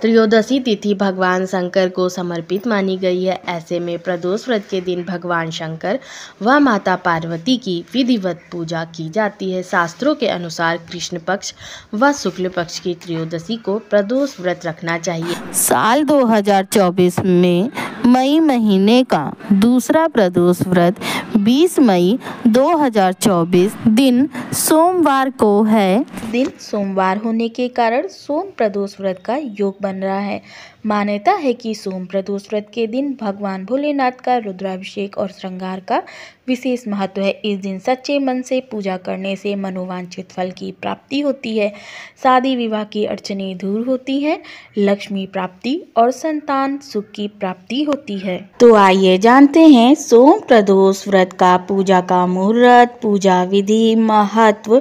त्रयोदशी तिथि भगवान शंकर को समर्पित मानी गई है ऐसे में प्रदोष व्रत के दिन भगवान शंकर व माता पार्वती की विधिवत पूजा की जाती है शास्त्रों के अनुसार कृष्ण पक्ष व शुक्ल पक्ष की त्रयोदशी को प्रदोष व्रत रखना चाहिए साल 2024 में मई महीने का दूसरा प्रदोष व्रत 20 मई 2024 दिन सोमवार को है दिन सोमवार होने के कारण सोम प्रदोष व्रत का योग बन रहा है मान्यता है कि सोम प्रदोष व्रत के दिन भगवान भोलेनाथ का रुद्राभिषेक और श्रृंगार का विशेष महत्व है इस दिन सच्चे मन से पूजा करने से मनोवांछित फल की प्राप्ति होती है शादी विवाह की अड़चने दूर होती हैं लक्ष्मी प्राप्ति और संतान सुख की प्राप्ति होती है तो आइए जानते हैं सोम प्रदोष व्रत का पूजा का मुहूर्त पूजा विधि महत्व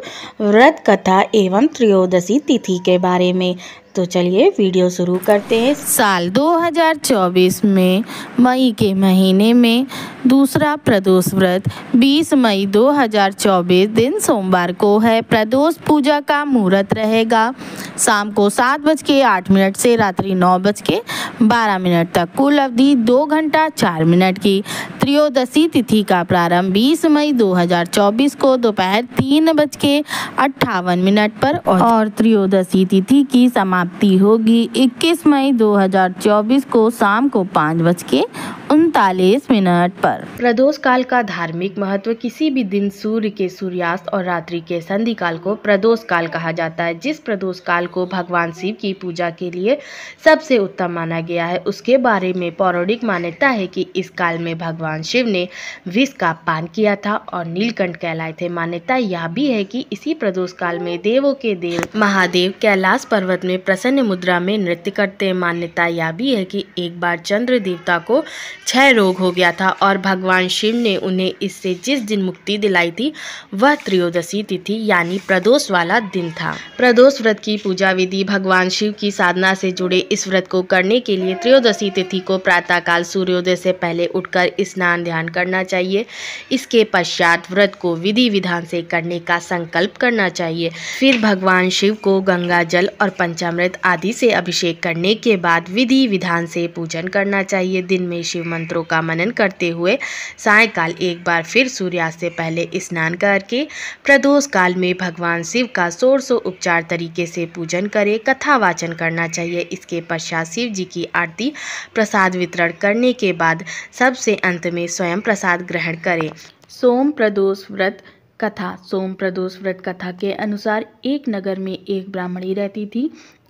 व्रत कथा एवं त्रयोदशी तिथि के बारे में तो चलिए वीडियो शुरू करते हैं साल 2024 में मई के महीने में दूसरा प्रदोष व्रत 20 मई 2024 दिन सोमवार को है प्रदोष पूजा का मुहूर्त रहेगा शाम को सात बज के आठ मिनट से रात्रि नौ बज के बारह मिनट तक कुल अवधि दो घंटा चार मिनट की त्रियोदशी तिथि का प्रारंभ बीस मई 2024 को दोपहर तीन बज के अट्ठावन मिनट पर और त्रियोदशी तिथि की समाप्ति होगी 21 मई 2024 को शाम को पाँच बज के उनतालीस मिनट पर प्रदोष काल का धार्मिक महत्व किसी भी दिन सूर्य के सूर्यास्त और रात्रि के संधि काल को प्रदोष काल कहा जाता है जिस प्रदोष काल को भगवान शिव की पूजा के लिए सबसे उत्तम माना गया है उसके बारे में पौराणिक मान्यता है कि इस काल में भगवान शिव ने विष का पान किया था और नीलकंठ कहलाए थे मान्यता यह भी है कि इसी प्रदोष काल में देवों के देव महादेव कैलाश पर्वत में प्रसन्न मुद्रा में नृत्य करते मान्यता यह भी है कि एक बार चंद्र देवता को क्षय रोग हो गया था और भगवान शिव ने उन्हें इससे जिस दिन मुक्ति दिलाई थी वह त्रयोदशी तिथि यानी प्रदोष वाला दिन था प्रदोष व्रत की पूजा विधि भगवान शिव की साधना से जुड़े इस व्रत को करने के लिए त्रयोदशी तिथि को प्रातःकाल सूर्योदय से पहले उठकर स्नान ध्यान करना चाहिए इसके पश्चात व्रत को विधि विधान से करने का संकल्प करना चाहिए फिर भगवान शिव को गंगा जल और पंचामृत आदि से अभिषेक करने के बाद विधि विधान से पूजन करना चाहिए दिन में शिव मंत्रों का मनन करते हुए सायकाल एक बार फिर सूर्यास्त से पहले स्नान करके प्रदोष काल में भगवान शिव का सोर सो उपचार तरीके से पूजन करें कथा वाचन करना चाहिए इसके पश्चात शिव जी की आरती प्रसाद वितरण करने के बाद सबसे अंत में स्वयं प्रसाद ग्रहण करें सोम प्रदोष व्रत कथा सोम प्रदोष व्रत कथा के अनुसार एक नगर में एक ब्राह्मणी रहती थी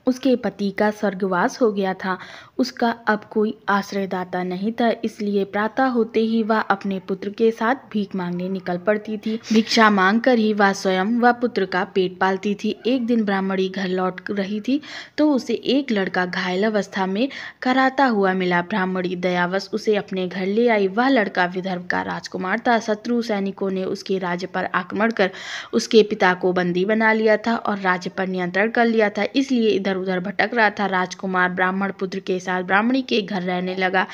उसके पति का स्वर्गवास हो गया था उसका अब कोई आश्रयदाता नहीं था इसलिए प्रातः होते ही वह अपने पुत्र के साथ भीख मांगने निकल पड़ती थी भिक्षा मांग कर ही वह स्वयं व पुत्र का पेट पालती थी एक दिन ब्राह्मणी घर लौट रही थी तो उसे एक लड़का घायल अवस्था में कराता हुआ मिला ब्राह्मणी दयावश उसे अपने घर ले आई वह लड़का विदर्भ का राजकुमार था शत्रु सैनिकों ने उसके राज्य पर आक्रमण कर उसके पिता को बंदी बना लिया था और राज्य पर नियंत्रण कर लिया था इसलिए इधर उधर भटक रहा था राजकुमार ब्राह्मण पुत्र के साथ ब्राह्मणी के घर रहने लगा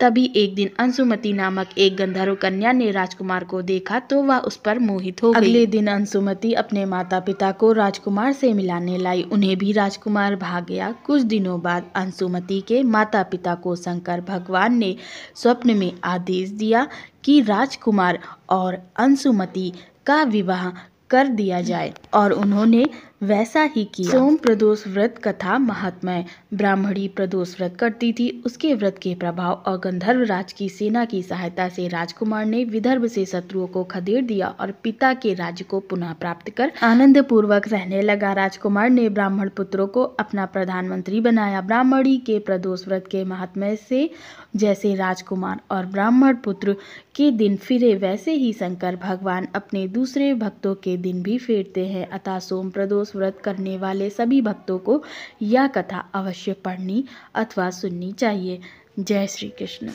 तभी एक दिन अंशुमति नामक एक गंधर्व कन्या ने राजकुमार को देखा तो वह उस पर मोहित हो अगले दिन अंशुमति अपने माता पिता को राजकुमार से मिलाने लाई उन्हें भी राजकुमार भाग गया कुछ दिनों बाद अंशुमति के माता पिता को शंकर भगवान ने स्वप्न में आदेश दिया कि राजकुमार और अंशुमति का विवाह कर दिया जाए और उन्होंने वैसा ही किया सोम प्रदोष व्रत कथा महात्मा ब्राह्मणी प्रदोष व्रत करती थी उसके व्रत के प्रभाव और गंधर्व राज की सेना की सहायता से राजकुमार ने विदर्भ से शत्रुओं को खदेड़ दिया और पिता के राज्य को पुनः प्राप्त कर आनंद पूर्वक रहने लगा राजकुमार ने ब्राह्मण पुत्रों को अपना प्रधानमंत्री बनाया ब्राह्मणी के प्रदोष व्रत के महात्मा से जैसे राजकुमार और ब्राह्मण पुत्र के दिन फिरे वैसे ही शंकर भगवान अपने दूसरे भक्तों के दिन भी फेरते हैं अतः सोम प्रदोष व्रत करने वाले सभी भक्तों को यह कथा अवश्य पढ़नी अथवा सुननी चाहिए जय श्री कृष्ण